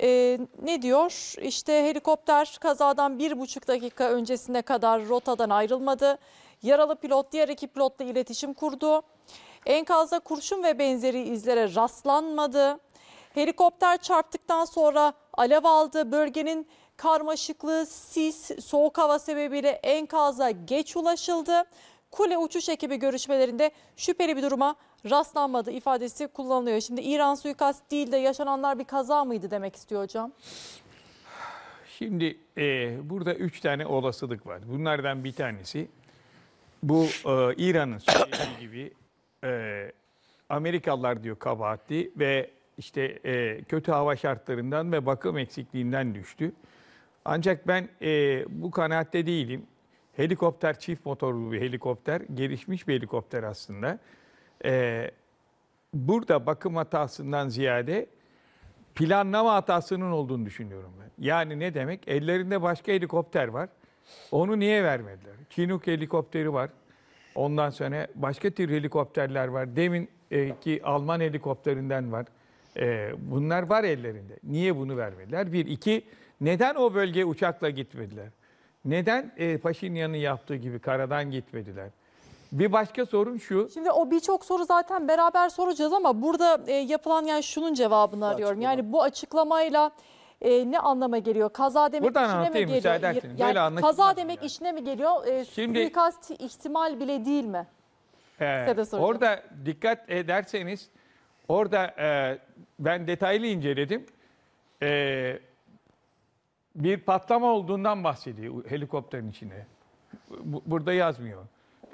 Ee, ne diyor? İşte helikopter kazadan bir buçuk dakika öncesine kadar rotadan ayrılmadı. Yaralı pilot diğer iki pilotla iletişim kurdu. Enkazda kurşun ve benzeri izlere rastlanmadı. Helikopter çarptıktan sonra alev aldı. Bölgenin karmaşıklığı, sis, soğuk hava sebebiyle enkaza geç ulaşıldı. Kule uçuş ekibi görüşmelerinde şüpheli bir duruma rastlanmadı ifadesi kullanılıyor. Şimdi İran suikast değil de yaşananlar bir kaza mıydı demek istiyor hocam? Şimdi e, burada üç tane olasılık var. Bunlardan bir tanesi bu e, İran'ın söylediği gibi e, Amerikalılar diyor kabahatli ve işte e, kötü hava şartlarından ve bakım eksikliğinden düştü. Ancak ben e, bu kanaatte değilim. Helikopter çift motorlu bir helikopter, gelişmiş bir helikopter aslında. Ee, burada bakım hatasından ziyade planlama hatasının olduğunu düşünüyorum ben. Yani ne demek? Ellerinde başka helikopter var. Onu niye vermediler? Chinook helikopteri var. Ondan sonra başka tür helikopterler var. Demin e, ki Alman helikopterinden var. E, bunlar var ellerinde. Niye bunu vermediler? Bir, iki, neden o bölgeye uçakla gitmediler? Neden e, Paşinyan'ın yaptığı gibi karadan gitmediler? Bir başka sorun şu. Şimdi o birçok soru zaten beraber soracağız ama burada e, yapılan yani şunun cevabını Açıklama. arıyorum. Yani bu açıklamayla e, ne anlama geliyor? Kaza demek Buradan işine mi geliyor? müsaade edersiniz. Yani, kaza demek yani. işine mi geliyor? E, Şimdi, suikast ihtimal bile değil mi? E, orada dikkat ederseniz orada e, ben detaylı inceledim. E, bir patlama olduğundan bahsediyor helikopterin içine. burada yazmıyor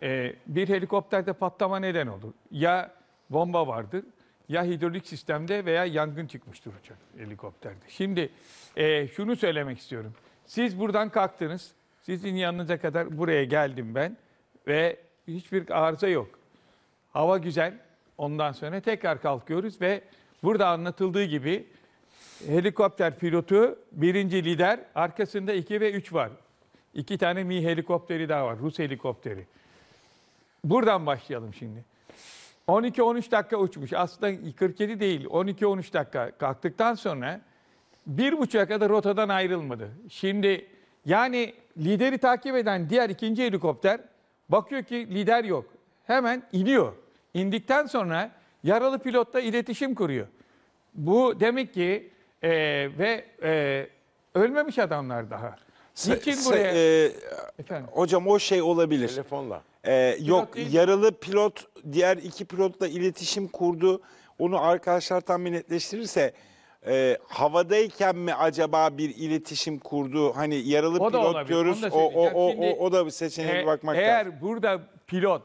e, bir helikopterde patlama neden olur. Ya bomba vardır ya hidrolik sistemde veya yangın çıkmıştır uçak helikopterde. Şimdi e, şunu söylemek istiyorum. Siz buradan kalktınız. Sizin yanınıza kadar buraya geldim ben ve hiçbir arıza yok. Hava güzel. Ondan sonra tekrar kalkıyoruz ve burada anlatıldığı gibi helikopter pilotu birinci lider arkasında iki ve üç var. İki tane Mi helikopteri daha var. Rus helikopteri. Buradan başlayalım şimdi. 12-13 dakika uçmuş. Aslında 47 değil. 12-13 dakika kalktıktan sonra bir buçuğa kadar rotadan ayrılmadı. Şimdi yani lideri takip eden diğer ikinci helikopter bakıyor ki lider yok. Hemen iniyor. İndikten sonra yaralı pilotla iletişim kuruyor. Bu demek ki e, ve e, ölmemiş adamlar daha. Niçin buraya? e, Efendim? Hocam o şey olabilir. Telefonla. Ee, yok değil. yaralı pilot diğer iki pilotla iletişim kurdu. Onu arkadaşlar tahmin bir netleştirirse e, havadayken mi acaba bir iletişim kurdu? Hani yaralı O pilot diyoruz. O, o, o, o, o da bir seçeneğe E- bakmak lazım. eğer burada pilot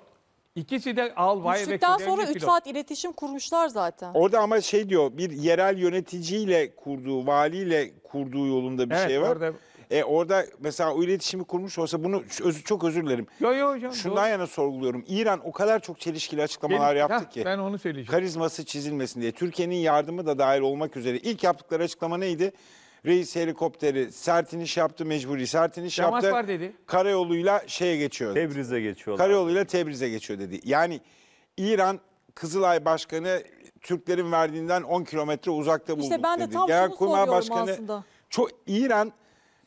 ikisi de albay ve Düştükten sonra kıdemli 3 pilot. saat iletişim kurmuşlar zaten. Orada ama şey diyor bir yerel yöneticiyle kurduğu, valiyle kurduğu yolunda bir Evet, şey var. orada e, orada mesela o iletişimi kurmuş olsa bunu öz, çok özür dilerim. Yo, yo, hocam, Şundan doğru. yana sorguluyorum. İran o kadar çok çelişkili açıklamalar Benim, yaptı heh, ki. Ben onu söyleyeceğim. Karizması çizilmesin diye. Türkiye'nin yardımı da dahil olmak üzere. ilk yaptıkları açıklama neydi? Reis helikopteri sert iniş yaptı mecburi sert iniş Temas yaptı. var dedi. Karayoluyla şeye geçiyor. Tebriz'e geçiyor. Karayoluyla Tebriz'e geçiyor dedi. Yani İran Kızılay Başkanı Türklerin verdiğinden 10 kilometre uzakta işte İşte ben de dedi. tam şunu Genelkurmay Başkanı aslında. çok İran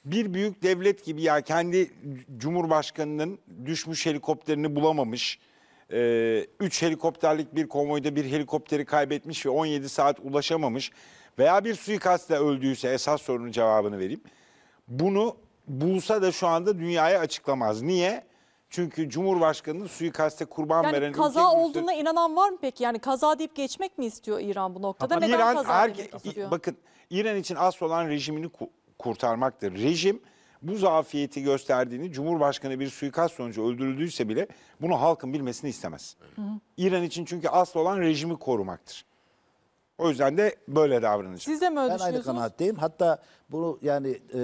bir büyük devlet gibi ya kendi Cumhurbaşkanı'nın düşmüş helikopterini bulamamış. 3 e, helikopterlik bir konvoyda bir helikopteri kaybetmiş ve 17 saat ulaşamamış veya bir suikastla öldüyse esas sorunun cevabını vereyim. Bunu bulsa da şu anda dünyaya açıklamaz. Niye? Çünkü cumhurbaşkanının suikaste kurban yani veren... Yani kaza olduğuna müstür... inanan var mı peki? Yani kaza deyip geçmek mi istiyor İran bu noktada? Ama Neden İran, kaza her... demek istiyor? Bakın İran için asıl olan rejimini kurtarmaktır. Rejim bu zafiyeti gösterdiğini Cumhurbaşkanı bir suikast sonucu öldürüldüyse bile bunu halkın bilmesini istemez. Hı hı. İran için çünkü asıl olan rejimi korumaktır. O yüzden de böyle davranacak. Siz de mi öyle Ben aynı kanaatteyim. Hatta bunu yani e,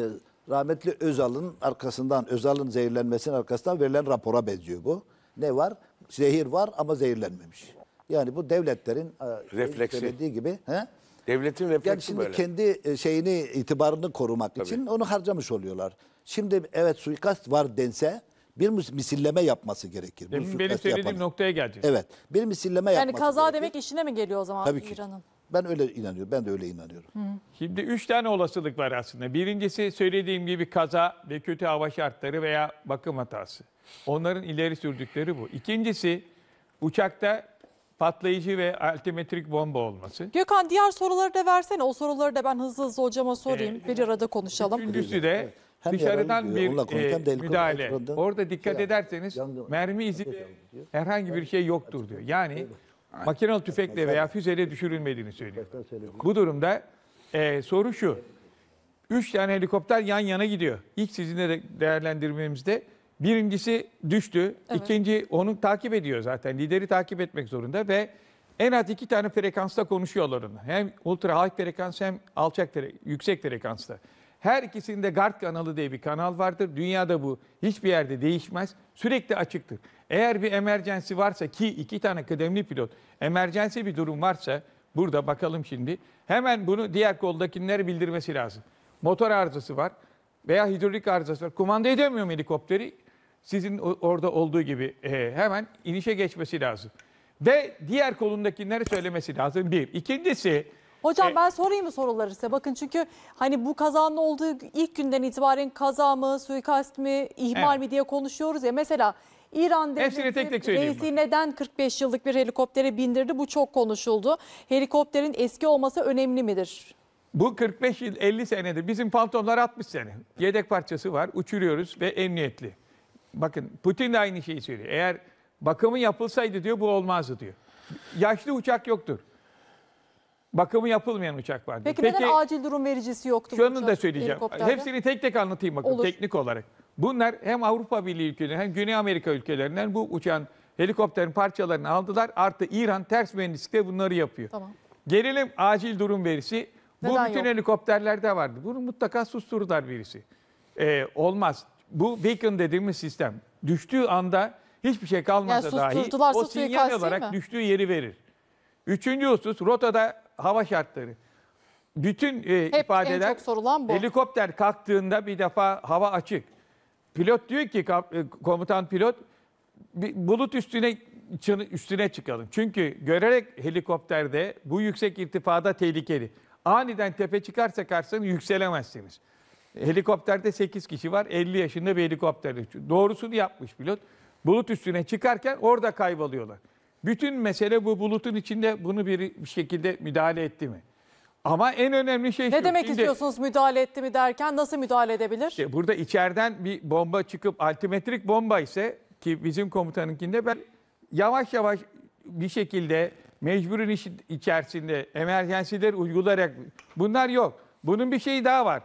rahmetli Özal'ın arkasından, Özal'ın zehirlenmesinin arkasından verilen rapora benziyor bu. Ne var? Zehir var ama zehirlenmemiş. Yani bu devletlerin e, Refleksi. söylediği gibi. He? Devletin refleksi yani şimdi böyle. kendi e, şeyini itibarını korumak Tabii. için onu harcamış oluyorlar. Şimdi evet suikast var dense bir misilleme yapması gerekir. Bunu benim söylediğim yapanın. noktaya geleceğiz. Evet. Bir misilleme yani yapması Yani kaza gerekir. demek işine mi geliyor o zaman Tabii ki. İran'ın? Ben öyle inanıyorum. Ben de öyle inanıyorum. Hı. Şimdi üç tane olasılık var aslında. Birincisi söylediğim gibi kaza ve kötü hava şartları veya bakım hatası. Onların ileri sürdükleri bu. İkincisi uçakta patlayıcı ve altimetrik bomba olması. Gökhan diğer soruları da versene. O soruları da ben hızlı hızlı hocama sorayım. Ee, bir arada konuşalım. Üçüncüsü de evet. dışarıdan bir e, müdahale. Orada dikkat şey ederseniz yandım, mermi izi herhangi bir şey yoktur diyor. Yani makinalı tüfekle veya füzeyle düşürülmediğini söylüyor. Bu durumda e, soru şu. Üç tane helikopter yan yana gidiyor. İlk sizin de değerlendirmemizde Birincisi düştü. Evet. İkinci onu takip ediyor zaten. Lideri takip etmek zorunda ve en az iki tane frekansta konuşuyorlar onu. Hem ultra high frekans hem alçak fre yüksek frekansta. Her ikisinde GART kanalı diye bir kanal vardır. Dünyada bu hiçbir yerde değişmez. Sürekli açıktır. Eğer bir emergensi varsa ki iki tane kıdemli pilot emergensi bir durum varsa burada bakalım şimdi. Hemen bunu diğer koldakilere bildirmesi lazım. Motor arızası var veya hidrolik arızası var. Kumanda edemiyor helikopteri sizin orada olduğu gibi e, hemen inişe geçmesi lazım. Ve diğer kolundakileri söylemesi lazım bir. İkincisi... Hocam e, ben sorayım mı soruları size? Bakın çünkü hani bu kazanın olduğu ilk günden itibaren kaza mı, suikast mı, ihmal evet. mi diye konuşuyoruz ya. Mesela İran devleti tek tek reisi neden 45 yıllık bir helikoptere bindirdi? Bu çok konuşuldu. Helikopterin eski olması önemli midir? Bu 45 yıl 50 senedir. Bizim fantomlar 60 sene. Yedek parçası var. Uçuruyoruz ve emniyetli. Bakın Putin de aynı şeyi söylüyor. Eğer bakımı yapılsaydı diyor bu olmazdı diyor. Yaşlı uçak yoktur. Bakımı yapılmayan uçak vardı. Peki, Peki neden acil durum vericisi yoktu? Şu uçak, da söyleyeceğim. Hepsini tek tek anlatayım bakın Olur. teknik olarak. Bunlar hem Avrupa Birliği ülkelerinden hem Güney Amerika ülkelerinden bu uçağın helikopterin parçalarını aldılar. Artı İran ters mühendislikte bunları yapıyor. Tamam. Gelelim acil durum verisi. Neden bu bütün yok? helikopterlerde vardı. Bunu mutlaka sustururlar birisi. Ee, olmaz bu beacon dediğimiz sistem düştüğü anda hiçbir şey kalmasa yani dahi o sinyal olarak mi? düştüğü yeri verir. Üçüncü husus rotada hava şartları. Bütün e, Hep ifadeler helikopter kalktığında bir defa hava açık. Pilot diyor ki e, komutan pilot bulut üstüne üstüne çıkalım. Çünkü görerek helikopterde bu yüksek irtifada tehlikeli. Aniden tepe çıkarsa karşısına yükselemezsiniz. Helikopterde 8 kişi var. 50 yaşında bir helikopterde. Doğrusunu yapmış pilot. Bulut üstüne çıkarken orada kayboluyorlar. Bütün mesele bu bulutun içinde bunu bir, şekilde müdahale etti mi? Ama en önemli şey ne şu. Ne demek şimdi, istiyorsunuz müdahale etti mi derken nasıl müdahale edebilir? Işte burada içeriden bir bomba çıkıp altimetrik bomba ise ki bizim komutanınkinde ben yavaş yavaş bir şekilde mecburun içerisinde emergensileri uygulayarak bunlar yok. Bunun bir şeyi daha var.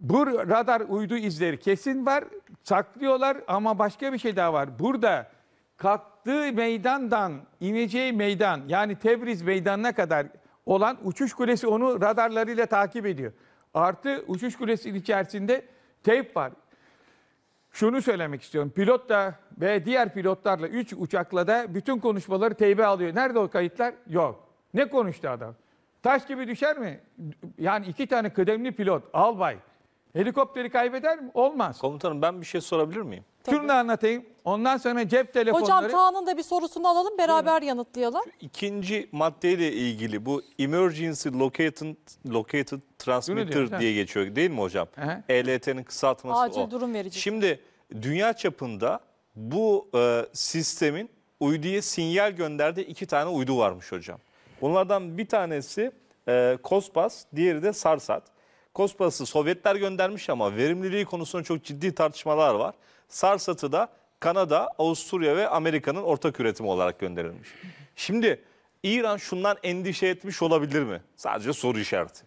Bu radar uydu izleri kesin var. Saklıyorlar ama başka bir şey daha var. Burada kalktığı meydandan ineceği meydan yani Tebriz meydanına kadar olan uçuş kulesi onu radarlarıyla takip ediyor. Artı uçuş kulesinin içerisinde teyp var. Şunu söylemek istiyorum. Pilot da ve diğer pilotlarla 3 uçakla da bütün konuşmaları teybe alıyor. Nerede o kayıtlar? Yok. Ne konuştu adam? Taş gibi düşer mi? Yani iki tane kıdemli pilot, albay, Helikopteri kaybeder mi? Olmaz. Komutanım ben bir şey sorabilir miyim? Şunu da anlatayım. Ondan sonra cep telefonları... Hocam Kaan'ın da bir sorusunu alalım beraber yanıtlayalım. İkinci maddeyle ilgili bu emergency located, located transmitter ha? diye geçiyor değil mi hocam? Aha. ELT'nin kısaltması Acil o. durum verici. Şimdi dünya çapında bu e, sistemin uyduya sinyal gönderdiği iki tane uydu varmış hocam. Bunlardan bir tanesi e, COSPAS, diğeri de SARSAT. Kospas'ı Sovyetler göndermiş ama verimliliği konusunda çok ciddi tartışmalar var. Sarsat'ı da Kanada, Avusturya ve Amerika'nın ortak üretimi olarak gönderilmiş. Şimdi İran şundan endişe etmiş olabilir mi? Sadece soru işareti.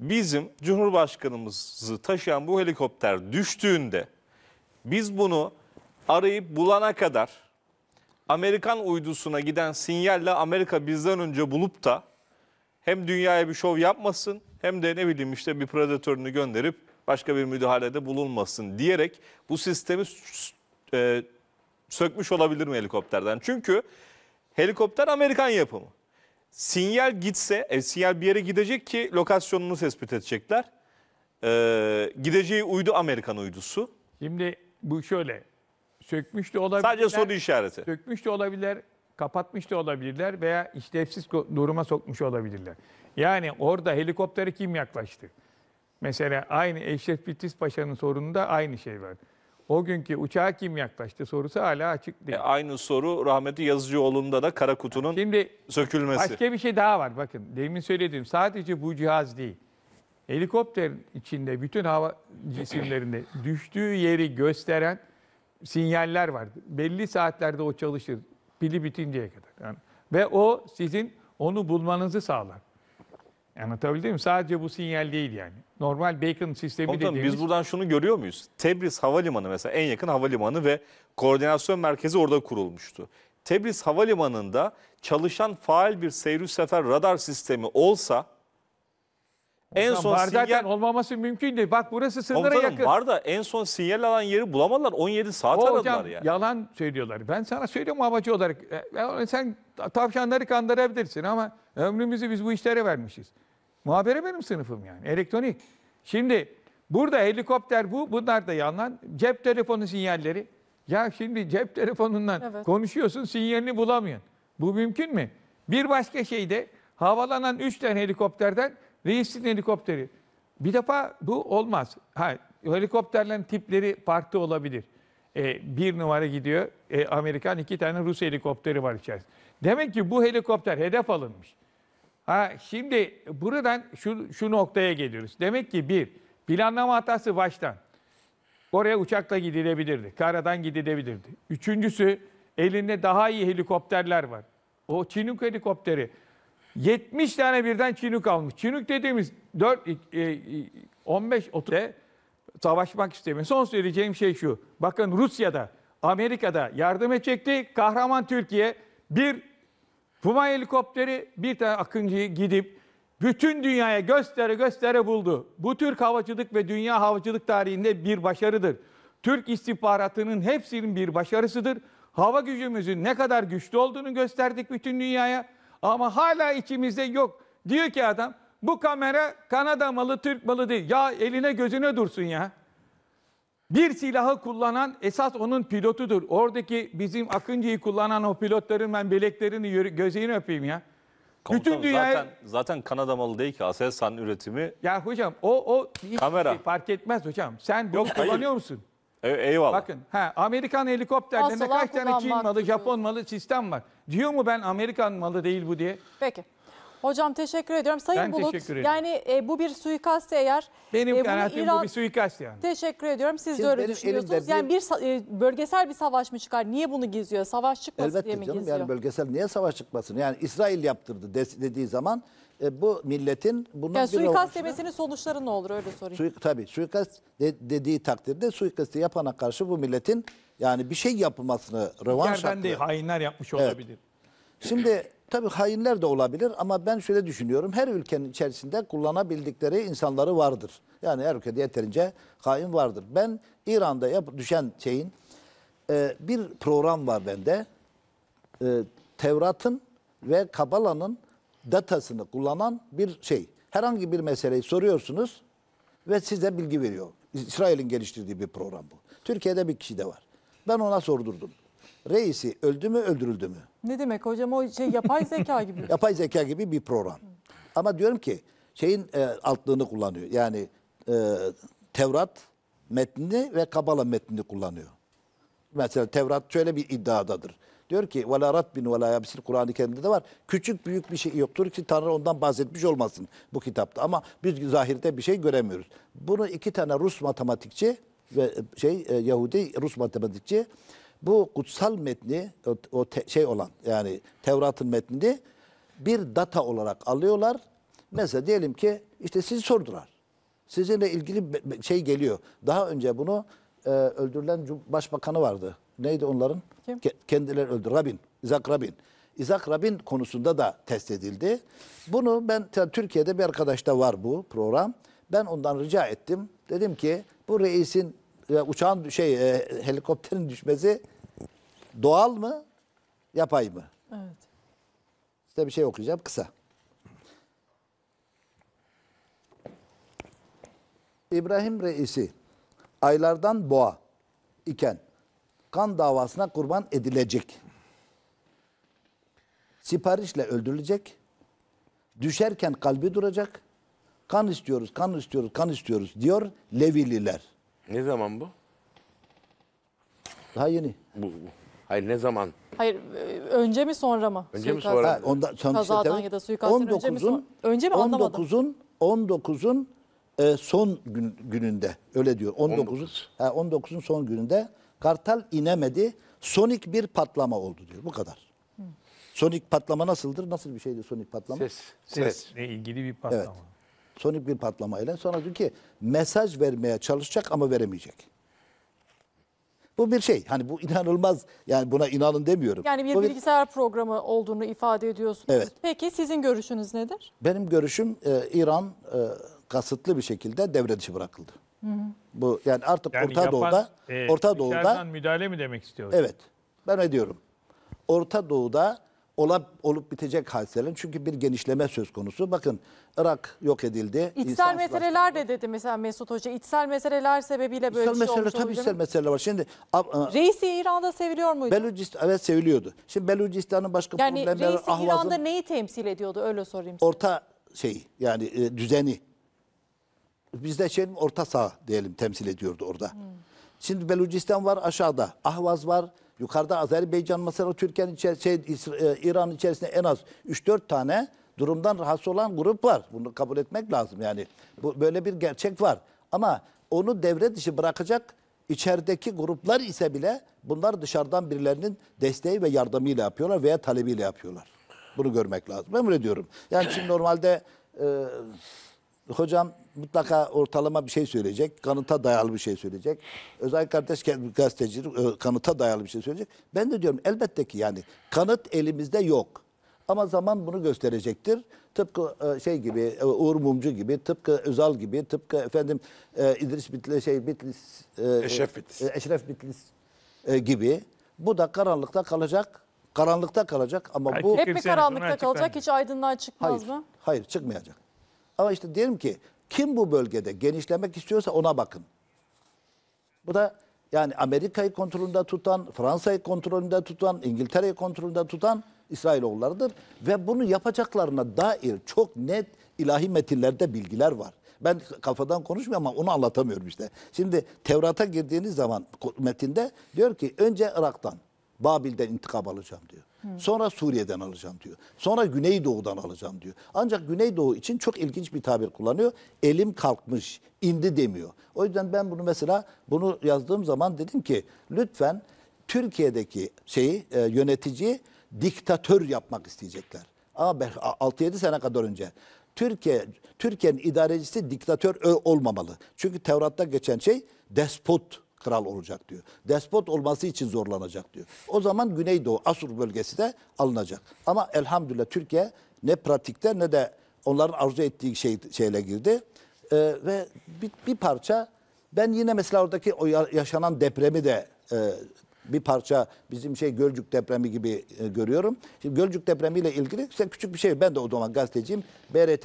Bizim Cumhurbaşkanımızı taşıyan bu helikopter düştüğünde biz bunu arayıp bulana kadar Amerikan uydusuna giden sinyalle Amerika bizden önce bulup da hem dünyaya bir şov yapmasın hem de ne bileyim işte bir predatörünü gönderip başka bir müdahalede bulunmasın diyerek bu sistemi e, sökmüş olabilir mi helikopterden? Çünkü helikopter Amerikan yapımı. Sinyal gitse, e, sinyal bir yere gidecek ki lokasyonunu tespit edecekler. E, gideceği uydu Amerikan uydusu. Şimdi bu şöyle, sökmüş de olabilir. Sadece soru işareti. Sökmüş de olabilir, kapatmış da olabilirler veya işlevsiz duruma sokmuş olabilirler. Yani orada helikoptere kim yaklaştı? Mesela aynı Eşref Bitlis Paşa'nın sorununda aynı şey var. O günkü uçağa kim yaklaştı sorusu hala açık değil. E aynı soru rahmetli Yazıcıoğlu'nda da kara kutunun Şimdi, sökülmesi. Başka bir şey daha var bakın. Demin söylediğim sadece bu cihaz değil. Helikopterin içinde bütün hava cisimlerinde düştüğü yeri gösteren sinyaller vardı. Belli saatlerde o çalışır pili bitinceye kadar. Yani, ve o sizin onu bulmanızı sağlar. Anlatabildim mi? Sadece bu sinyal değil yani. Normal Bacon sistemi Komutanım, dediğimiz... biz buradan şunu görüyor muyuz? Tebriz Havalimanı mesela en yakın havalimanı ve koordinasyon merkezi orada kurulmuştu. Tebriz Havalimanı'nda çalışan faal bir seyri sefer radar sistemi olsa en son var sinyal... zaten olmaması mümkün değil. Bak burası sınıra Komutanım, yakın. Var da en son sinyal alan yeri bulamadılar. 17 saat o aradılar hocam, yani. Yalan söylüyorlar. Ben sana söylüyorum havacı olarak. E, e, sen tavşanları kandırabilirsin ama ömrümüzü biz bu işlere vermişiz. Muhabere benim sınıfım yani. Elektronik. Şimdi burada helikopter bu. Bunlar da yalan. Cep telefonu sinyalleri. Ya şimdi cep telefonundan evet. konuşuyorsun sinyalini bulamıyorsun. Bu mümkün mü? Bir başka şey de havalanan 3 tane helikopterden Reisin helikopteri. Bir defa bu olmaz. Ha, helikopterlerin tipleri farklı olabilir. E, bir numara gidiyor. E, Amerikan iki tane Rus helikopteri var içerisinde. Demek ki bu helikopter hedef alınmış. Ha, şimdi buradan şu, şu noktaya geliyoruz. Demek ki bir, planlama hatası baştan. Oraya uçakla gidilebilirdi. Karadan gidilebilirdi. Üçüncüsü elinde daha iyi helikopterler var. O Chinook helikopteri 70 tane birden Çinuk almış. Çinuk dediğimiz 4 15 30 savaşmak istemiyor. Son söyleyeceğim şey şu. Bakın Rusya'da, Amerika'da yardım edecekti. Kahraman Türkiye bir Puma helikopteri bir tane Akıncı'yı gidip bütün dünyaya göstere göstere buldu. Bu Türk havacılık ve dünya havacılık tarihinde bir başarıdır. Türk istihbaratının hepsinin bir başarısıdır. Hava gücümüzün ne kadar güçlü olduğunu gösterdik bütün dünyaya. Ama hala içimizde yok. Diyor ki adam bu kamera Kanada malı Türk malı değil. Ya eline gözüne dursun ya. Bir silahı kullanan esas onun pilotudur. Oradaki bizim Akıncı'yı kullanan o pilotların ben bileklerini gözeyini öpeyim ya. Komutanım, Bütün dünyaya... zaten, zaten Kanada malı değil ki Aselsan üretimi. Ya hocam o o hiç Kamera. Şey fark etmez hocam. Sen bunu Yok, kullanıyor hayır. musun? E, eyvallah. Bakın ha, Amerikan helikopterlerinde Hastalar kaç tane Çin malı, Japon malı sistem var. Diyor mu ben Amerikan malı değil bu diye? Peki. Hocam teşekkür ediyorum. Sayın Ben Bulut yani e, bu bir suikast eğer Benim e, bunu kanaatim bu İran- bir suikast yani. Teşekkür ediyorum. Siz Şimdi de öyle düşünüyorsunuz. Yani bir- e, bölgesel bir savaş mı çıkar? Niye bunu gizliyor? Savaş çıkmasın diye Elbette mi canım gizliyor? yani bölgesel niye savaş çıkmasın? Yani İsrail yaptırdı dediği zaman e, bu milletin bunun yani bir suikast demesinin sonuçları ne olur öyle sorayım. Suik, tabii suikast de, dediği takdirde suikasti yapana karşı bu milletin yani bir şey yapılmasını rövanş Yerden hakkı. değil hainler yapmış Evet. olabilir. Şimdi tabii hainler de olabilir ama ben şöyle düşünüyorum. Her ülkenin içerisinde kullanabildikleri insanları vardır. Yani her ülkede yeterince hain vardır. Ben İran'da yap düşen şeyin e, bir program var bende. E, Tevrat'ın ve Kabala'nın datasını kullanan bir şey. Herhangi bir meseleyi soruyorsunuz ve size bilgi veriyor. İsrail'in geliştirdiği bir program bu. Türkiye'de bir kişi de var. Ben ona sordurdum. Reisi öldü mü öldürüldü mü? Ne demek hocam o şey yapay zeka gibi. yapay zeka gibi bir program. Ama diyorum ki şeyin e, altlığını kullanıyor. Yani e, Tevrat metnini ve Kabala metnini kullanıyor. Mesela Tevrat şöyle bir iddiadadır. Diyor ki وَلَا رَبِّنْ وَلَا يَبْسِلْ Kur'an-ı Kerim'de de var. Küçük büyük bir şey yoktur ki Tanrı ondan bahsetmiş olmasın bu kitapta. Ama biz zahirde bir şey göremiyoruz. Bunu iki tane Rus matematikçi ve e, şey e, Yahudi Rus matematikçi bu kutsal metni o, o te, şey olan yani Tevrat'ın metnini bir data olarak alıyorlar. Mesela diyelim ki işte sizi sordular. Sizinle ilgili şey geliyor. Daha önce bunu e, öldürülen başbakanı vardı neydi onların? Kim? kendileri öldü. Rabin. İzak Rabin. İzak Rabin konusunda da test edildi. Bunu ben Türkiye'de bir arkadaşta var bu program. Ben ondan rica ettim. Dedim ki bu reisin uçağın şey e, helikopterin düşmesi doğal mı? Yapay mı? Evet. Size bir şey okuyacağım kısa. İbrahim Reisi aylardan boğa iken kan davasına kurban edilecek. Siparişle öldürülecek. Düşerken kalbi duracak. Kan istiyoruz, kan istiyoruz, kan istiyoruz diyor Levililer. Ne zaman bu? Daha yeni. Bu, bu. Hayır ne zaman? Hayır e, önce mi sonra mı? Önce mi sonra? Ha, onda, Kazadan şey, işte, ya da suikastten önce mi? sonra önce mi 19'un 19'un e, son gün, gününde öyle diyor. 19'un 19. 19'un son gününde Kartal inemedi. Sonik bir patlama oldu diyor. Bu kadar. Sonik patlama nasıldır? Nasıl bir şeydi sonik patlama? Ses. Sesle ilgili bir patlama. Evet. Sonik bir patlama patlamayla. Sonra diyor ki mesaj vermeye çalışacak ama veremeyecek. Bu bir şey. Hani bu inanılmaz. Yani buna inanın demiyorum. Yani bir bu bilgisayar bir... programı olduğunu ifade ediyorsunuz. Evet. Peki sizin görüşünüz nedir? Benim görüşüm e, İran e, kasıtlı bir şekilde devre dışı bırakıldı. Bu yani artık yani Orta yapan, Doğu'da e, Orta Doğu'da müdahale mi demek istiyorsun? Evet. Ben ediyorum. Orta Doğu'da olup, olup bitecek hadiselerin çünkü bir genişleme söz konusu. Bakın Irak yok edildi. İçsel meseleler de dedi mesela Mesut Hoca. İçsel meseleler sebebiyle böyle içsel bir şey olmuş Tabii içsel meseleler var. Şimdi Reisi İran'da seviliyor muydu? Belucistan evet seviliyordu. Şimdi Belucistan'ın başka yani problemleri Reisi Ahvaz'ın, İran'da neyi temsil ediyordu öyle sorayım size. Orta şey yani e, düzeni bizde şey orta saha diyelim temsil ediyordu orada. Hmm. Şimdi Belucistan var aşağıda. Ahvaz var. Yukarıda Azerbaycan mesela Türkiye'nin içer şey, e, İran içerisinde en az 3-4 tane durumdan rahatsız olan grup var. Bunu kabul etmek lazım yani. Bu böyle bir gerçek var. Ama onu devre dışı bırakacak içerideki gruplar ise bile bunlar dışarıdan birilerinin desteği ve yardımıyla yapıyorlar veya talebiyle yapıyorlar. Bunu görmek lazım. Ben böyle diyorum. Yani şimdi normalde e, hocam mutlaka ortalama bir şey söyleyecek. Kanıta dayalı bir şey söyleyecek. Özel kardeş gazeteci e, kanıta dayalı bir şey söyleyecek. Ben de diyorum elbette ki yani kanıt elimizde yok. Ama zaman bunu gösterecektir. Tıpkı e, şey gibi e, Uğur Mumcu gibi, tıpkı Özal gibi, tıpkı efendim İdris Bitlis şey Bitlis Eşref Bitlis. Eşref Bitlis gibi bu da karanlıkta kalacak. Karanlıkta kalacak ama Belki bu hep mi karanlıkta kalacak? Hiç aydınlığa çıkmaz hayır, mı? Hayır, çıkmayacak. Ama işte diyelim ki kim bu bölgede genişlemek istiyorsa ona bakın. Bu da yani Amerika'yı kontrolünde tutan, Fransa'yı kontrolünde tutan, İngiltere'yi kontrolünde tutan İsrailoğullarıdır. Ve bunu yapacaklarına dair çok net ilahi metinlerde bilgiler var. Ben kafadan konuşmuyorum ama onu anlatamıyorum işte. Şimdi Tevrat'a girdiğiniz zaman metinde diyor ki önce Irak'tan, Babil'den intikam alacağım diyor. Sonra Suriye'den alacağım diyor. Sonra Güneydoğu'dan alacağım diyor. Ancak Güneydoğu için çok ilginç bir tabir kullanıyor. Elim kalkmış, indi demiyor. O yüzden ben bunu mesela bunu yazdığım zaman dedim ki lütfen Türkiye'deki şeyi e, yönetici diktatör yapmak isteyecekler. Ama 6-7 sene kadar önce Türkiye Türkiye'nin idarecisi diktatör e, olmamalı. Çünkü Tevrat'ta geçen şey despot kral olacak diyor. Despot olması için zorlanacak diyor. O zaman Güneydoğu Asur bölgesi de alınacak. Ama elhamdülillah Türkiye ne pratikte ne de onların arzu ettiği şey, şeyle girdi. Ee, ve bir, bir parça ben yine mesela oradaki o yaşanan depremi de e, bir parça bizim şey Gölcük depremi gibi e, görüyorum. Şimdi Gölcük depremiyle ilgili işte küçük bir şey ben de o zaman gazeteciyim. BRT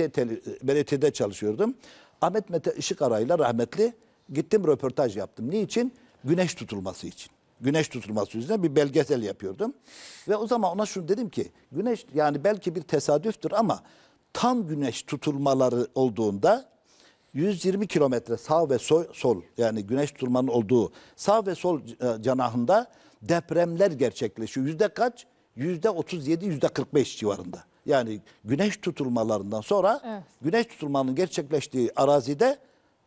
BRT'de çalışıyordum. Ahmet Mete Işık Aray'la rahmetli gittim röportaj yaptım. Niçin? Güneş tutulması için. Güneş tutulması üzerine bir belgesel yapıyordum. Ve o zaman ona şunu dedim ki güneş yani belki bir tesadüftür ama tam güneş tutulmaları olduğunda 120 kilometre sağ ve sol, sol yani güneş tutulmanın olduğu sağ ve sol e, canahında depremler gerçekleşiyor. Yüzde kaç? Yüzde 37, yüzde 45 civarında. Yani güneş tutulmalarından sonra evet. güneş tutulmanın gerçekleştiği arazide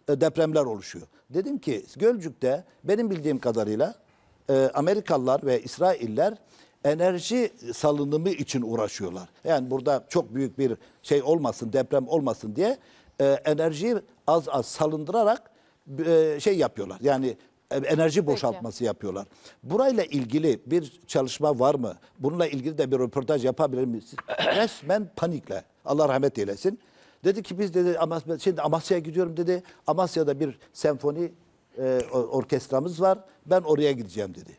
e, depremler oluşuyor. Dedim ki Gölcük'te benim bildiğim kadarıyla e, Amerikalılar ve İsrailler enerji salınımı için uğraşıyorlar. Yani burada çok büyük bir şey olmasın, deprem olmasın diye e, enerjiyi az az salındırarak e, şey yapıyorlar. Yani enerji boşaltması Peki. yapıyorlar. Burayla ilgili bir çalışma var mı? Bununla ilgili de bir röportaj yapabilir miyiz? Resmen panikle. Allah rahmet eylesin. Dedi ki biz dedi Amasya, şimdi Amasya'ya gidiyorum dedi. Amasya'da bir senfoni e, orkestramız var. Ben oraya gideceğim dedi.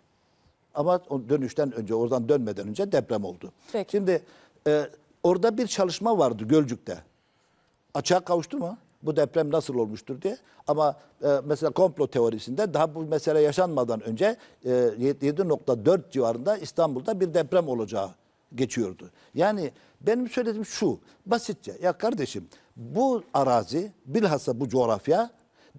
Ama dönüşten önce oradan dönmeden önce deprem oldu. Peki. Şimdi e, orada bir çalışma vardı Gölcük'te. Açığa kavuştu mu? Bu deprem nasıl olmuştur diye. Ama e, mesela komplo teorisinde daha bu mesele yaşanmadan önce e, 7.4 civarında İstanbul'da bir deprem olacağı geçiyordu. Yani benim söylediğim şu basitçe ya kardeşim bu arazi bilhassa bu coğrafya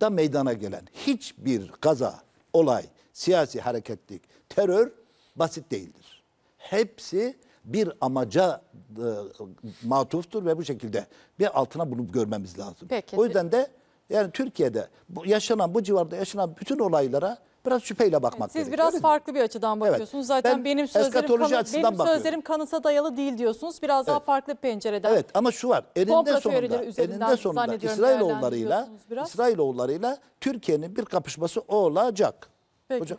da meydana gelen hiçbir kaza, olay, siyasi hareketlik, terör basit değildir. Hepsi bir amaca e, matuftur ve bu şekilde bir altına bunu görmemiz lazım. Peki. O yüzden de yani Türkiye'de bu, yaşanan bu civarda yaşanan bütün olaylara biraz şüpheyle bakmak Siz gerekiyor. biraz farklı bir açıdan bakıyorsunuz. Evet. Zaten ben benim sözlerim, kanı, benim sözlerim kanısa dayalı değil diyorsunuz. Biraz daha farklı bir pencereden. Evet ama şu var. Eninde sonunda, eninde sonunda İsrailoğullarıyla İsrailoğullarıyla Türkiye'nin bir kapışması olacak. Peki. Hocam.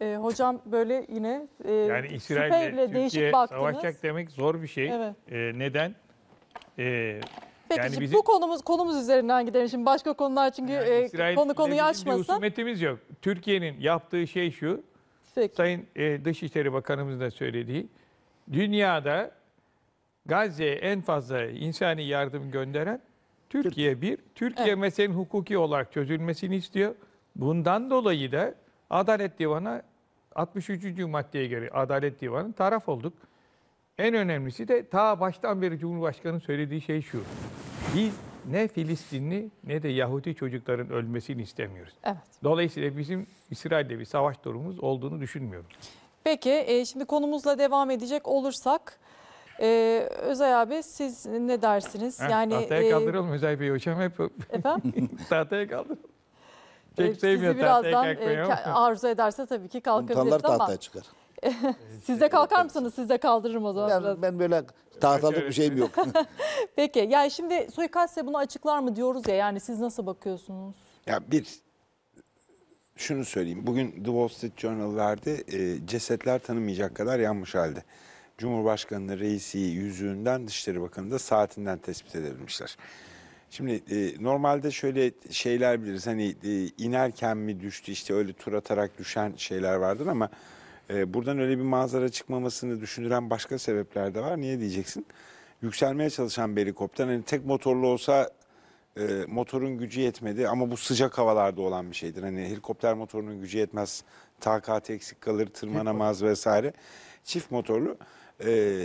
E, hocam böyle yine e, yani İsrail'le Türkiye değişik baktınız. savaşacak demek zor bir şey. Evet. E, neden? E, Peki yani bizim, bu konumuz konumuz üzerinden gidelim şimdi başka konular çünkü yani e, konu konuyu açmasın. Bir yok. Türkiye'nin yaptığı şey şu. Peki. Sayın e, Dışişleri Bakanımız da söylediği. Dünyada Gazze'ye en fazla insani yardım gönderen Türkiye bir. Türkiye evet. meselenin hukuki olarak çözülmesini istiyor. Bundan dolayı da Adalet Divanı 63. maddeye göre Adalet Divanı taraf olduk. En önemlisi de ta baştan beri Cumhurbaşkanı söylediği şey şu. Biz ne Filistinli ne de Yahudi çocukların ölmesini istemiyoruz. Evet. Dolayısıyla bizim İsrail'de bir savaş durumumuz olduğunu düşünmüyorum. Peki e, şimdi konumuzla devam edecek olursak ee, Özay abi siz ne dersiniz? Heh, yani tahtaya e... Özay Bey hocam hep. Efendim? tahtaya kaldıralım. E, Pek e, Sizi birazdan e, arzu ederse tabii ki kalkabiliriz Montanlar ama. tahtaya çıkar. Ee, Size şey, kalkar mısınız? Size kaldırırım o zaman. biraz. Ben, böyle tahtalık bir şeyim yok. Peki yani şimdi ise bunu açıklar mı diyoruz ya yani siz nasıl bakıyorsunuz? Ya bir şunu söyleyeyim. Bugün The Wall Street Journal verdi. E, cesetler tanımayacak kadar yanmış halde. Cumhurbaşkanı'nın reisi yüzüğünden Dışişleri Bakanı da saatinden tespit edebilmişler. Şimdi e, normalde şöyle şeyler biliriz. Hani e, inerken mi düştü işte öyle tur atarak düşen şeyler vardır ama e, buradan öyle bir manzara çıkmamasını düşündüren başka sebepler de var. Niye diyeceksin? Yükselmeye çalışan bir helikopter hani tek motorlu olsa e, motorun gücü yetmedi ama bu sıcak havalarda olan bir şeydir. Hani helikopter motorunun gücü yetmez, takati eksik kalır, tırmanamaz vesaire. Çift motorlu. E,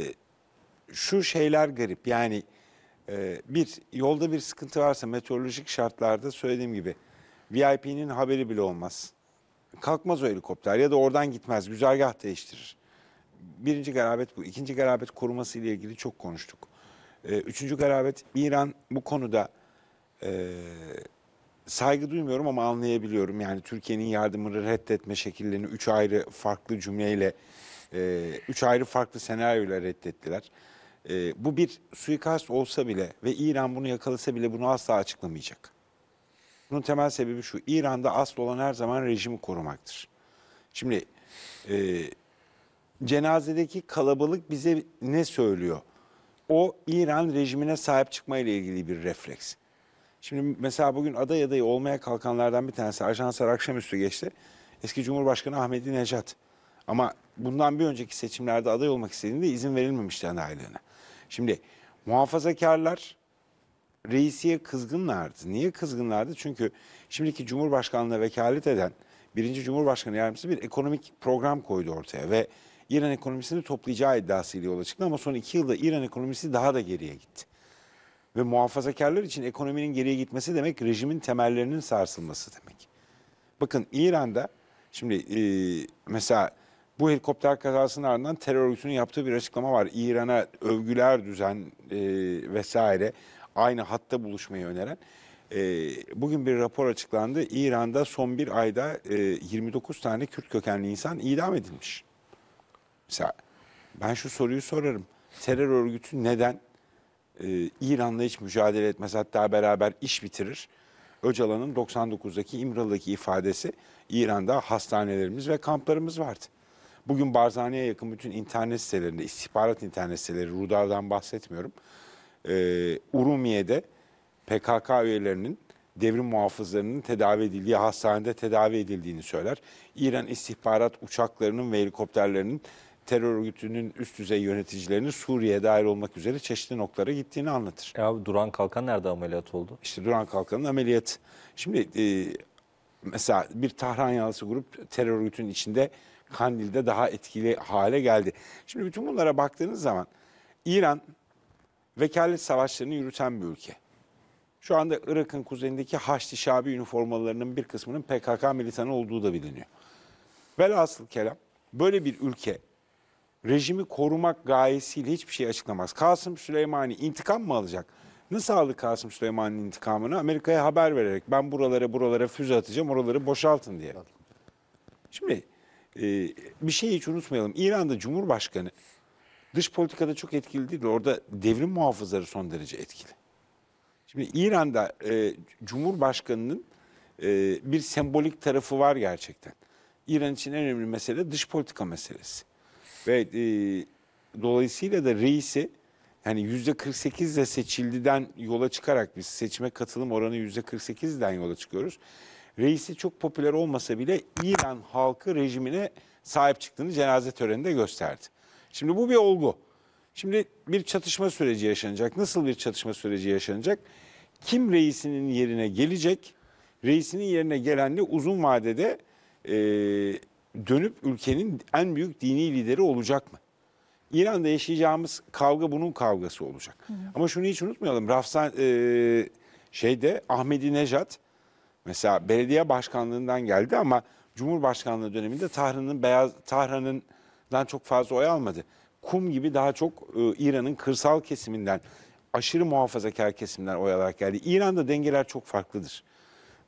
şu şeyler garip yani e, bir yolda bir sıkıntı varsa meteorolojik şartlarda söylediğim gibi VIP'nin haberi bile olmaz kalkmaz o helikopter ya da oradan gitmez güzergah değiştirir. Birinci garabet bu. İkinci garabet koruması ile ilgili çok konuştuk. Ee, üçüncü garabet İran bu konuda e, saygı duymuyorum ama anlayabiliyorum. Yani Türkiye'nin yardımını reddetme şekillerini üç ayrı farklı cümleyle, e, üç ayrı farklı senaryoyla reddettiler. E, bu bir suikast olsa bile ve İran bunu yakalasa bile bunu asla açıklamayacak. Bunun temel sebebi şu. İran'da asıl olan her zaman rejimi korumaktır. Şimdi e, cenazedeki kalabalık bize ne söylüyor? O İran rejimine sahip çıkmayla ilgili bir refleks. Şimdi mesela bugün aday adayı olmaya kalkanlardan bir tanesi ajanslar akşamüstü geçti. Eski Cumhurbaşkanı Ahmedi Necat. Ama bundan bir önceki seçimlerde aday olmak istediğinde izin verilmemişti adaylığına. Şimdi muhafazakarlar reisiye kızgınlardı. Niye kızgınlardı? Çünkü şimdiki Cumhurbaşkanlığı vekalet eden birinci Cumhurbaşkanı yardımcısı bir ekonomik program koydu ortaya ve İran ekonomisini toplayacağı iddiasıyla yola çıktı ama son iki yılda İran ekonomisi daha da geriye gitti. Ve muhafazakarlar için ekonominin geriye gitmesi demek rejimin temellerinin sarsılması demek. Bakın İran'da şimdi e, mesela bu helikopter kazasının ardından terör örgütünün yaptığı bir açıklama var. İran'a övgüler düzen e, vesaire aynı hatta buluşmayı öneren e, bugün bir rapor açıklandı. İran'da son bir ayda e, 29 tane Kürt kökenli insan idam edilmiş. Mesela ben şu soruyu sorarım. Terör örgütü neden e, İran'la hiç mücadele etmez hatta beraber iş bitirir? Öcalan'ın 99'daki İmralı'daki ifadesi İran'da hastanelerimiz ve kamplarımız vardı. Bugün Barzani'ye yakın bütün internet sitelerinde, istihbarat internet siteleri, Rudar'dan bahsetmiyorum e, Urumiye'de PKK üyelerinin devrim muhafızlarının tedavi edildiği hastanede tedavi edildiğini söyler. İran istihbarat uçaklarının ve helikopterlerinin terör örgütünün üst düzey yöneticilerinin Suriye'ye dahil olmak üzere çeşitli noktalara gittiğini anlatır. Ya Duran Kalkan nerede ameliyat oldu? İşte Duran Kalkan'ın ameliyat. Şimdi e, mesela bir Tahran Yalısı grup terör örgütünün içinde Kandil'de daha etkili hale geldi. Şimdi bütün bunlara baktığınız zaman İran vekalet savaşlarını yürüten bir ülke. Şu anda Irak'ın kuzeyindeki Haçlı Şabi üniformalarının bir kısmının PKK militanı olduğu da biliniyor. Velhasıl kelam böyle bir ülke rejimi korumak gayesiyle hiçbir şey açıklamaz. Kasım Süleymani intikam mı alacak? Nasıl aldı Kasım Süleyman'ın intikamını? Amerika'ya haber vererek ben buralara buralara füze atacağım oraları boşaltın diye. Şimdi e, bir şeyi hiç unutmayalım. İran'da Cumhurbaşkanı dış politikada çok etkili değil. Orada devrim muhafızları son derece etkili. Şimdi İran'da e, Cumhurbaşkanı'nın e, bir sembolik tarafı var gerçekten. İran için en önemli mesele dış politika meselesi. Ve e, dolayısıyla da reisi yani yüzde 48 ile seçildiden yola çıkarak biz seçime katılım oranı yüzde 48'den yola çıkıyoruz. Reisi çok popüler olmasa bile İran halkı rejimine sahip çıktığını cenaze töreninde gösterdi. Şimdi bu bir olgu. Şimdi bir çatışma süreci yaşanacak. Nasıl bir çatışma süreci yaşanacak? Kim reisinin yerine gelecek? Reisinin yerine gelenle uzun vadede e, dönüp ülkenin en büyük dini lideri olacak mı? İran'da yaşayacağımız kavga bunun kavgası olacak. Hı hı. Ama şunu hiç unutmayalım. Rafsan e, şeyde Ahmedi Nejat mesela belediye başkanlığından geldi ama Cumhurbaşkanlığı döneminde Tahran'ın beyaz Tahran'ın dan çok fazla oy almadı. Kum gibi daha çok e, İran'ın kırsal kesiminden, aşırı muhafazakar kesimden oy alarak geldi. İran'da dengeler çok farklıdır.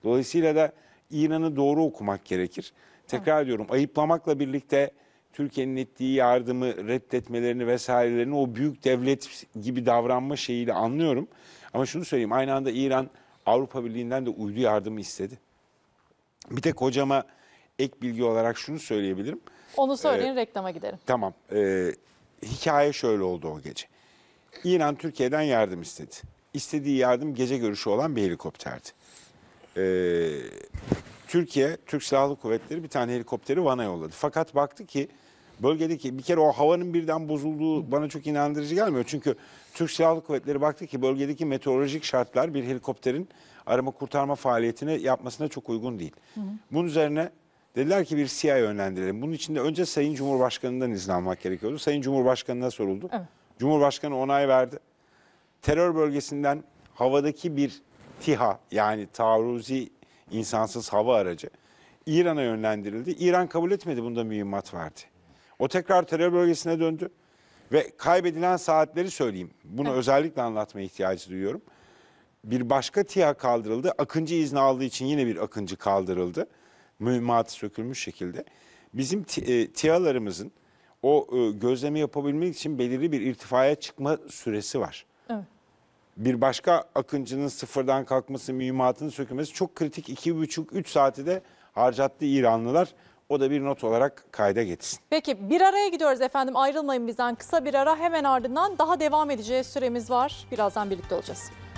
Dolayısıyla da İran'ı doğru okumak gerekir. Tekrar evet. ediyorum ayıplamakla birlikte Türkiye'nin ettiği yardımı reddetmelerini vesairelerini o büyük devlet gibi davranma şeyiyle anlıyorum. Ama şunu söyleyeyim aynı anda İran Avrupa Birliği'nden de uydu yardımı istedi. Bir tek hocama ek bilgi olarak şunu söyleyebilirim. Onu söyleyin ee, reklama gidelim. Tamam. Ee, hikaye şöyle oldu o gece. İran Türkiye'den yardım istedi. İstediği yardım gece görüşü olan bir helikopterdi. Ee, Türkiye, Türk Silahlı Kuvvetleri bir tane helikopteri Van'a yolladı. Fakat baktı ki bölgedeki bir kere o havanın birden bozulduğu bana çok inandırıcı gelmiyor. Çünkü Türk Silahlı Kuvvetleri baktı ki bölgedeki meteorolojik şartlar bir helikopterin arama kurtarma faaliyetini yapmasına çok uygun değil. Bunun üzerine Dediler ki bir siyah yönlendirelim. Bunun için de önce Sayın Cumhurbaşkanı'ndan izin almak gerekiyordu. Sayın Cumhurbaşkanı'na soruldu. Evet. Cumhurbaşkanı onay verdi. Terör bölgesinden havadaki bir TİHA yani taarruzi insansız hava aracı İran'a yönlendirildi. İran kabul etmedi bunda mühimmat verdi. O tekrar terör bölgesine döndü ve kaybedilen saatleri söyleyeyim. Bunu evet. özellikle anlatmaya ihtiyacı duyuyorum. Bir başka TİHA kaldırıldı. Akıncı izni aldığı için yine bir Akıncı kaldırıldı mühimmatı sökülmüş şekilde. Bizim e, TİA'larımızın o e, gözleme gözlemi yapabilmek için belirli bir irtifaya çıkma süresi var. Bir başka akıncının sıfırdan kalkması, mühimmatının sökülmesi çok kritik. 2,5-3 saati de harcattı İranlılar. O da bir not olarak kayda geçsin. Peki bir araya gidiyoruz efendim ayrılmayın bizden kısa bir ara hemen ardından daha devam edeceğiz süremiz var. Birazdan birlikte olacağız.